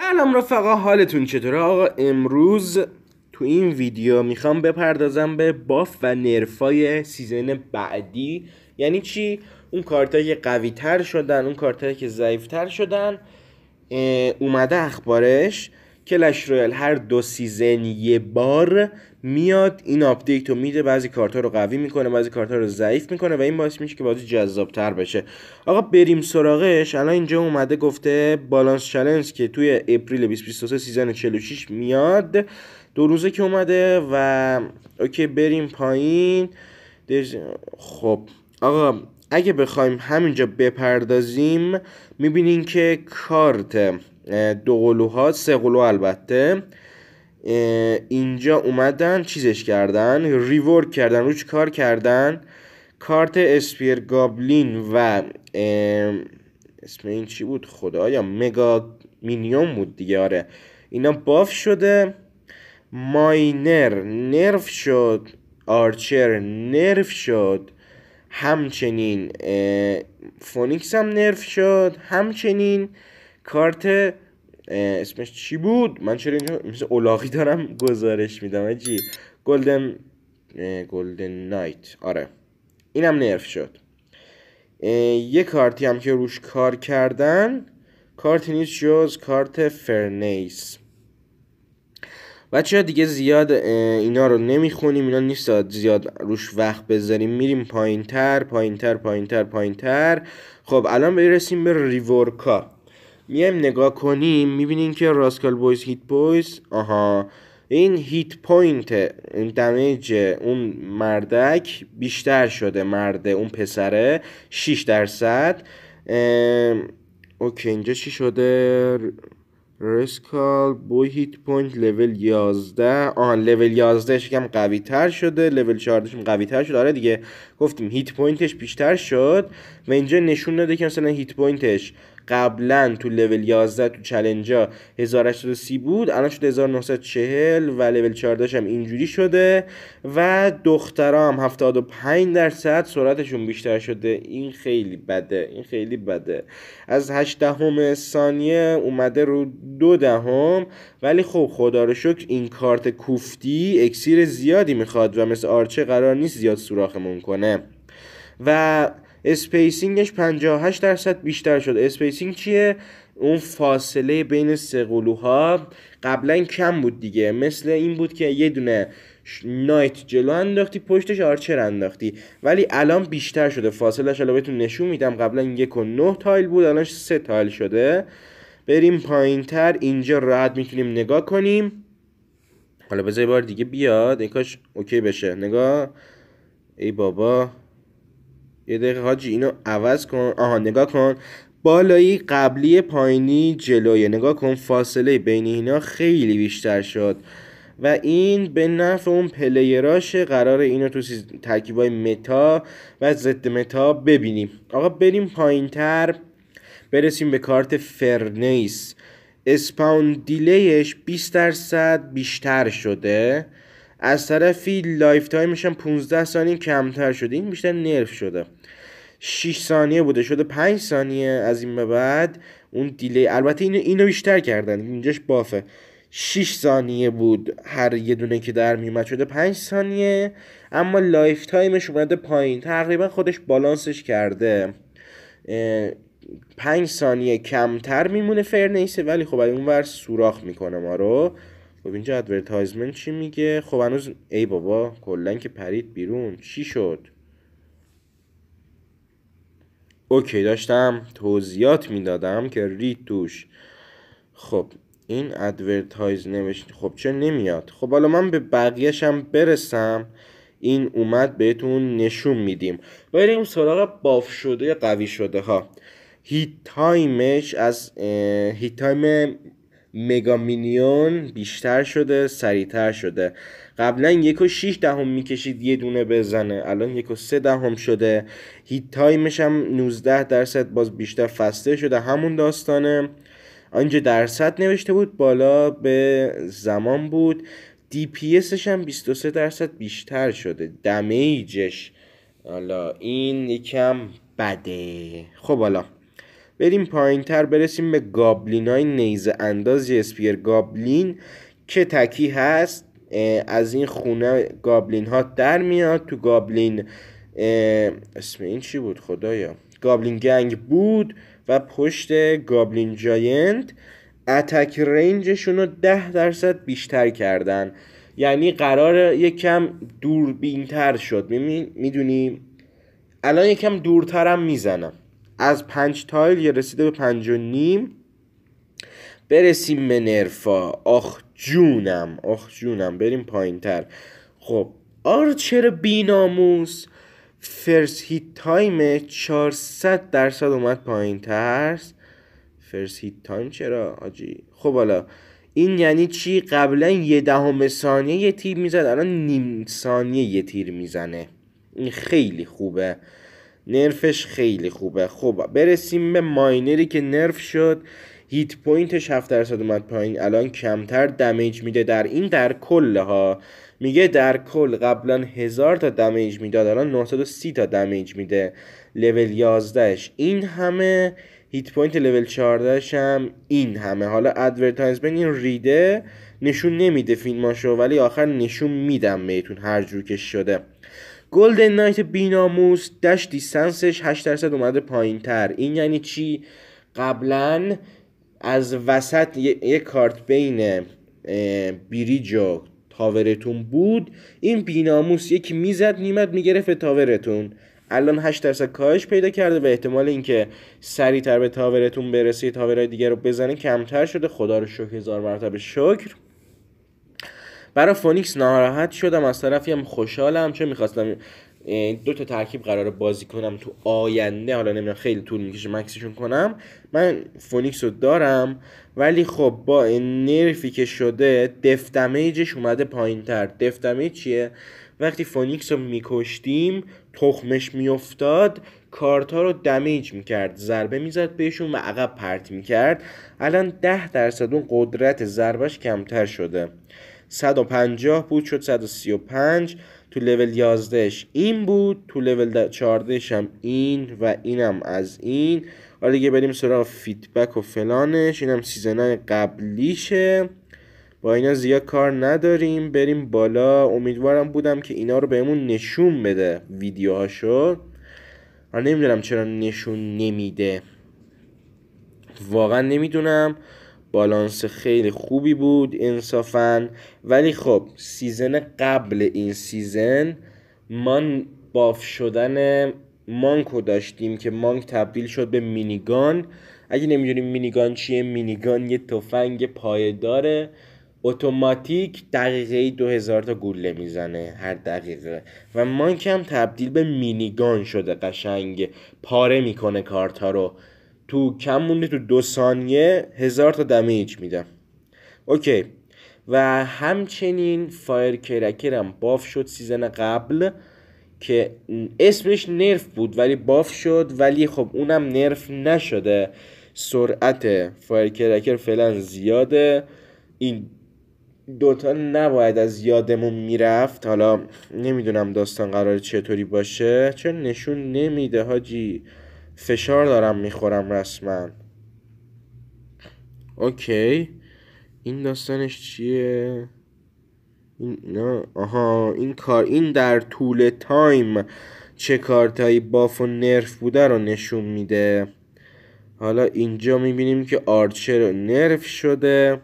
سلام رفقا حالتون چطوره آقا امروز تو این ویدیو میخوام بپردازم به باف و نرفای سیزن بعدی یعنی چی اون کارتایی که قوی تر شدن اون کارتایی که ضعیف تر شدن اومده اخبارش کلش رویل هر دو سیزن یه بار میاد این آپدیت رو میده بعضی کارتا رو قوی میکنه بعضی کارتا رو ضعیف میکنه و این باعث میشه که بازی جذاب تر بشه آقا بریم سراغش الان اینجا اومده گفته بالانس چالنج که توی اپریل 2023 سیزن 46 میاد دو روزه که اومده و اوکی بریم پایین خب آقا اگه بخوایم همینجا بپردازیم میبینین که کارت دو قلوها سه قلو البته اینجا اومدن چیزش کردن ریورک کردن روش کار کردن کارت اسپیر گابلین و اسم این چی بود خدایا مگا مینیوم بود دیگه آره اینا باف شده ماینر نرف شد آرچر نرف شد همچنین فونیکس هم نرف شد همچنین کارت اسمش چی بود من چرا اینجا مثل اولاغی دارم گزارش میدم اجی گلدن گلدن نایت آره اینم نرف شد یه کارتی هم که روش کار کردن کارتی نیست جز کارت فرنیس بچه دیگه زیاد اینا رو نمیخونیم اینا نیست زیاد روش وقت بذاریم میریم پایین تر پایین تر پایین تر پایین تر خب الان برسیم به ریورکا میایم نگاه کنیم میبینیم که راسکال بویز هیت بویز آها این هیت پوینت این دمیج اون مردک بیشتر شده مرد اون پسره 6 درصد اوکی اینجا چی شده رسکال بوی هیت پوینت لول 11 آها لول 11 شکم قوی تر شده لول 14 قوی تر شده آره دیگه گفتیم هیت پوینتش بیشتر شد و اینجا نشون داده که مثلا هیت پوینتش قبلا تو لول 11 تو چلنجا 1830 بود الان شده 1940 و لول 14 هم اینجوری شده و دخترام هم 75 درصد سرعتشون بیشتر شده این خیلی بده این خیلی بده از 8 دهم ثانیه اومده رو 2 دهم ولی خب خدا رو شکر این کارت کوفتی اکسیر زیادی میخواد و مثل آرچه قرار نیست زیاد سوراخمون کنه و اسپیسینگش 58 درصد بیشتر شد اسپیسینگ چیه اون فاصله بین سه قلوها قبلا کم بود دیگه مثل این بود که یه دونه نایت جلو انداختی پشتش آرچر انداختی ولی الان بیشتر شده فاصلهش الان بهتون نشون میدم قبلا یک و نه تایل بود الان سه تایل شده بریم پایین تر اینجا راحت میتونیم نگاه کنیم حالا بذار بار دیگه بیاد ای کاش اوکی بشه نگاه ای بابا یه دقیقه حاجی اینو عوض کن آها نگاه کن بالایی قبلی پایینی جلویه نگاه کن فاصله بین اینا خیلی بیشتر شد و این به نفع اون پلیراش قرار اینو تو ترکیبای متا و ضد متا ببینیم آقا بریم تر برسیم به کارت فرنیس اسپاون دیلیش 20 درصد بیشتر شده از طرفی لایف تایمش هم 15 ثانیه کمتر شده این بیشتر نرف شده 6 ثانیه بوده شده 5 ثانیه از این به بعد اون دیلی البته اینو اینو بیشتر کردن اینجاش بافه 6 ثانیه بود هر یه دونه که در میومد شده 5 ثانیه اما لایف تایمش اومده پایین تقریبا خودش بالانسش کرده 5 ثانیه کمتر میمونه فرنیسه ولی خب اون ور سوراخ میکنه ما رو خب اینجا ادورتایزمنت چی میگه خب هنوز ای بابا کلا که پرید بیرون چی شد اوکی داشتم توضیحات میدادم که رید توش خب این ادورتایز نوشت خب چه نمیاد خب حالا من به بقیهشم برسم این اومد بهتون نشون میدیم بریم سراغ باف شده قوی شده ها هیت تایمش از هیت تایم مگا مینیون بیشتر شده سریعتر شده قبلا یک و شیش دهم میکشید یه دونه بزنه الان یک و سه دهم شده هیت تایمش هم 19 درصد باز بیشتر فسته شده همون داستانه آنجا درصد نوشته بود بالا به زمان بود دی پی هم 23 درصد بیشتر شده دمیجش حالا این یکم بده خب حالا بریم پایین تر برسیم به گابلین های نیزه انداز اسپیر گابلین که تکی هست از این خونه گابلین ها در میاد تو گابلین اسم این چی بود خدایا گابلین گنگ بود و پشت گابلین جاینت اتک رنجشون رو ده درصد بیشتر کردن یعنی قرار یکم تر شد میدونی الان یکم دورترم میزنم از پنج تایل یا رسیده به پنج و نیم برسیم به نرفا آخ جونم آخ جونم بریم پایین تر خب آرچر بیناموس فرس هیت تایم 400 درصد اومد پایین تر فرس هیت تایم چرا آجی خب حالا این یعنی چی قبلا یه دهم ثانیه یه تیر میزد الان نیم ثانیه یه تیر میزنه این خیلی خوبه نرفش خیلی خوبه خب برسیم به ماینری که نرف شد هیت پوینتش 7 درصد اومد پایین الان کمتر دمیج میده در این در کل ها میگه در کل قبلا 1000 تا دمیج میداد الان 930 تا دمیج میده لول 11 این همه هیت پوینت لول 14 هم این همه حالا ادورتایزمنت این ریده نشون نمیده فیلماشو ولی آخر نشون میدم بهتون هر جور که شده گلدن نایت بیناموس دشتی دیستنسش 8 درصد اومده پایین تر این یعنی چی قبلا از وسط یه, کارت بین بیریج و تاورتون بود این بیناموس یک میزد نیمت میگرفت به تاورتون الان 8 درصد کاهش پیدا کرده و احتمال اینکه سریعتر به تاورتون برسه تاورهای دیگر رو بزنه کمتر شده خدا رو شکر هزار مرتبه شکر برای فونیکس ناراحت شدم از طرفی هم خوشحالم چون میخواستم دو تا ترکیب قرار بازی کنم تو آینده حالا نمیدونم خیلی طول میکشه مکسشون کنم من فونیکس رو دارم ولی خب با نرفی که شده دف دمیجش اومده پایین تر دف دمیج چیه وقتی فونیکس رو میکشتیم تخمش میافتاد کارت رو دمیج میکرد ضربه میزد بهشون و عقب پرت میکرد الان ده درصد اون قدرت ضربش کمتر شده 150 بود شد 135 تو لول 11 این بود تو لول 14 هم این و اینم از این حالا دیگه بریم سراغ فیدبک و فلانش اینم سیزن قبلیشه با اینا زیاد کار نداریم بریم بالا امیدوارم بودم که اینا رو بهمون نشون بده ویدیوهاشو من نمیدونم چرا نشون نمیده واقعا نمیدونم بالانس خیلی خوبی بود انصافا ولی خب سیزن قبل این سیزن من باف شدن مانکو داشتیم که مانک تبدیل شد به مینیگان اگه نمیدونیم مینیگان چیه مینیگان یه تفنگ پایدار اتوماتیک دقیقه 2000 تا گوله میزنه هر دقیقه و مانک هم تبدیل به مینیگان شده قشنگ پاره میکنه کارتا رو تو کم مونده تو دو ثانیه هزار تا دمیج میدم اوکی و همچنین فایر هم باف شد سیزن قبل که اسمش نرف بود ولی باف شد ولی خب اونم نرف نشده سرعت فایر کرکر فعلا زیاده این دوتا نباید از یادمون میرفت حالا نمیدونم داستان قرار چطوری باشه چون نشون نمیده حاجی فشار دارم میخورم رسما اوکی این داستانش چیه این آها این کار این در طول تایم چه کارتایی باف و نرف بوده رو نشون میده حالا اینجا میبینیم که آرچر نرف شده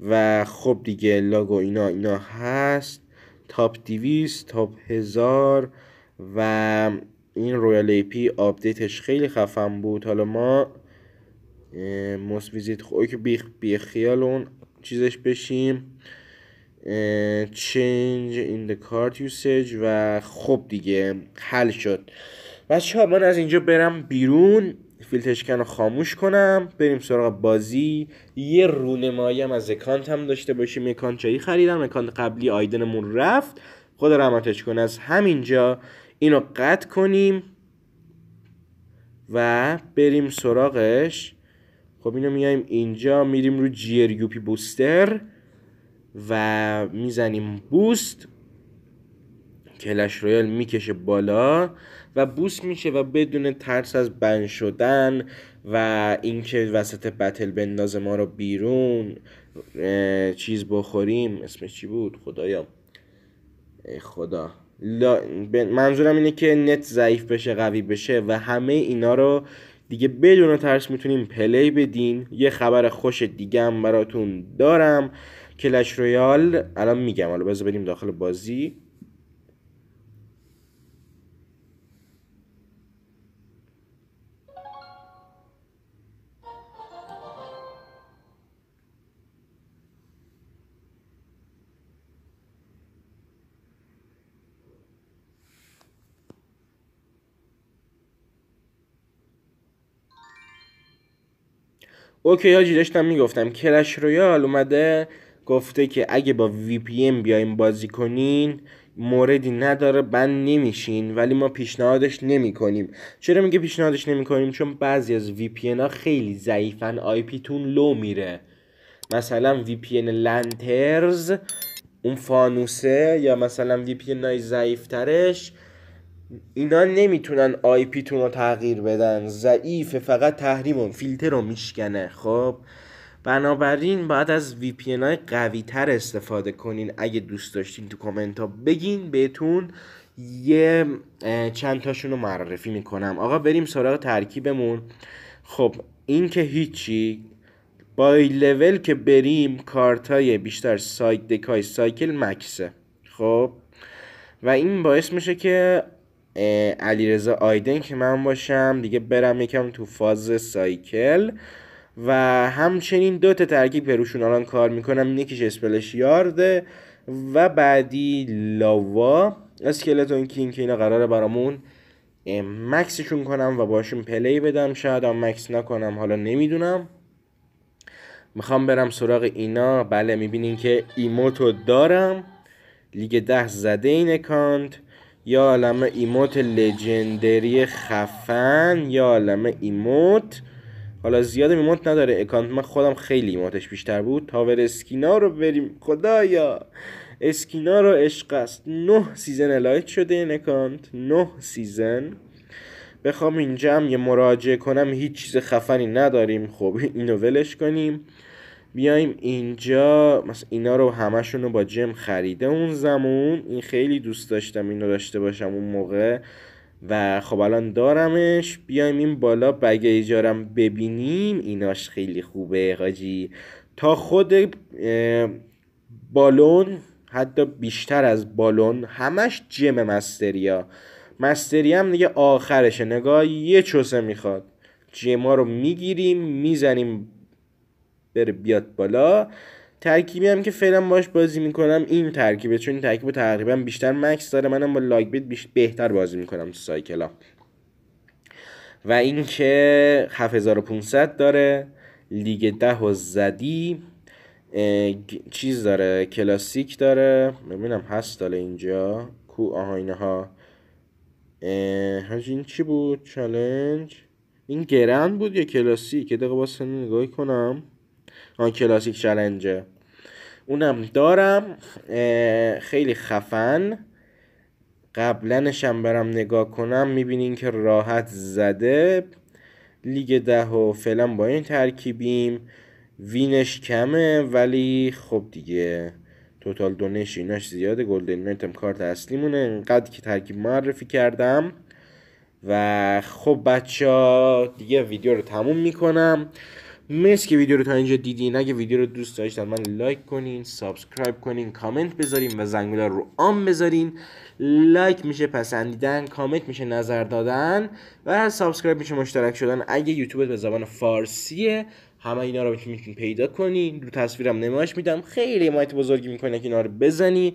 و خب دیگه لاگو اینا اینا هست تاپ دیویست تاپ هزار و این رویال ای پی آپدیتش خیلی خفن بود حالا ما موس ویزیت خوی که بی خیال اون چیزش بشیم چینج این the کارت usage و خب دیگه حل شد و ها من از اینجا برم بیرون فیلتشکن رو خاموش کنم بریم سراغ بازی یه رونمایی هم از اکانت هم داشته باشیم اکانت چایی خریدم اکانت قبلی آیدنمون رفت خدا رحمتش کنه از همینجا اینو قطع کنیم و بریم سراغش خب اینو میایم اینجا میریم رو جیر یوپی بوستر و میزنیم بوست کلش رویال میکشه بالا و بوست میشه و بدون ترس از بند شدن و اینکه وسط بتل بنداز ما رو بیرون چیز بخوریم اسمش چی بود خدایا ای خدا منظورم اینه که نت ضعیف بشه قوی بشه و همه اینا رو دیگه بدون ترس میتونیم پلی بدین یه خبر خوش دیگه هم براتون دارم کلش رویال الان میگم حالا بذار بریم داخل بازی اوکی آجی داشتم میگفتم کلش رویال اومده گفته که اگه با وی پی ام بیایم بازی کنین موردی نداره بند نمیشین ولی ما پیشنهادش نمی کنیم چرا میگه پیشنهادش نمی کنیم چون بعضی از وی پی ها خیلی ضعیفن آی پی تون لو میره مثلا وی پی لنترز اون فانوسه یا مثلا وی پی ضعیفترش اینا نمیتونن آی رو تغییر بدن ضعیف فقط تحریم و فیلتر رو میشکنه خب بنابراین بعد از وی پی های قوی تر استفاده کنین اگه دوست داشتین تو کامنت ها بگین بهتون یه چند تاشون رو معرفی میکنم آقا بریم سراغ ترکیبمون خب این که هیچی با لول که بریم کارتای بیشتر سایک دکای سایکل مکسه خب و این باعث میشه که علیرضا آیدن که من باشم دیگه برم یکم تو فاز سایکل و همچنین دو تا ترکیب که روشون الان کار میکنم یکیش اسپلش یارده و بعدی لاوا اسکلتون کینگ که اینا قراره برامون مکسشون کنم و باشون پلی بدم شاید هم مکس نکنم حالا نمیدونم میخوام برم سراغ اینا بله میبینین که ایموتو دارم لیگ ده زده این اکانت یا علم ایموت لجندری خفن یا علم ایموت حالا زیاد ایموت نداره اکانت من خودم خیلی ایموتش بیشتر بود تاور اسکینا رو بریم خدایا اسکینا رو عشق است نه سیزن الایت شده این اکانت نه سیزن بخوام اینجا هم یه مراجعه کنم هیچ چیز خفنی نداریم خب اینو ولش کنیم بیایم اینجا مثلا اینا رو همشون رو با جم خریده اون زمان این خیلی دوست داشتم اینو داشته باشم اون موقع و خب الان دارمش بیایم این بالا بگه ایجارم ببینیم ایناش خیلی خوبه حاجی تا خود بالون حتی بیشتر از بالون همش جم مستریا مستری هم دیگه آخرشه نگاه یه چوسه میخواد جما رو میگیریم میزنیم بره بیاد بالا ترکیبی هم که فعلا باش بازی میکنم این ترکیبه چون این ترکیب تقریبا بیشتر مکس داره منم با لایک بیت بهتر بازی میکنم تو سایکلا و اینکه 7500 داره لیگ ده و زدی چیز داره کلاسیک داره ببینم هست داره اینجا کو آها اینها این چی بود چالنج این گرند بود یا کلاسیک که دقیقه واسه نگاهی کنم آن کلاسیک چلنجه اونم دارم خیلی خفن قبلنشم برم نگاه کنم میبینین که راحت زده لیگ ده و فعلا با این ترکیبیم وینش کمه ولی خب دیگه توتال دونش ایناش زیاده گلدن نایت هم کارت اصلیمونه انقدر که ترکیب معرفی کردم و خب بچه ها دیگه ویدیو رو تموم میکنم مرسی که ویدیو رو تا اینجا دیدین اگه ویدیو رو دوست داشتن من لایک کنین سابسکرایب کنین کامنت بذارین و زنگوله رو آن بذارین لایک میشه پسندیدن کامنت میشه نظر دادن و سابسکرایب میشه مشترک شدن اگه یوتیوب به زبان فارسیه همه اینا رو میتونین پیدا کنین رو تصویرم نمایش میدم خیلی حمایت بزرگی میکنه که اینا رو بزنی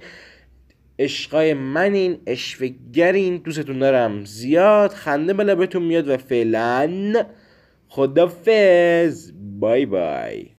عشقای منین اشوگرین دوستتون دارم زیاد خنده بلا میاد و فعلا خدافز Bye bye.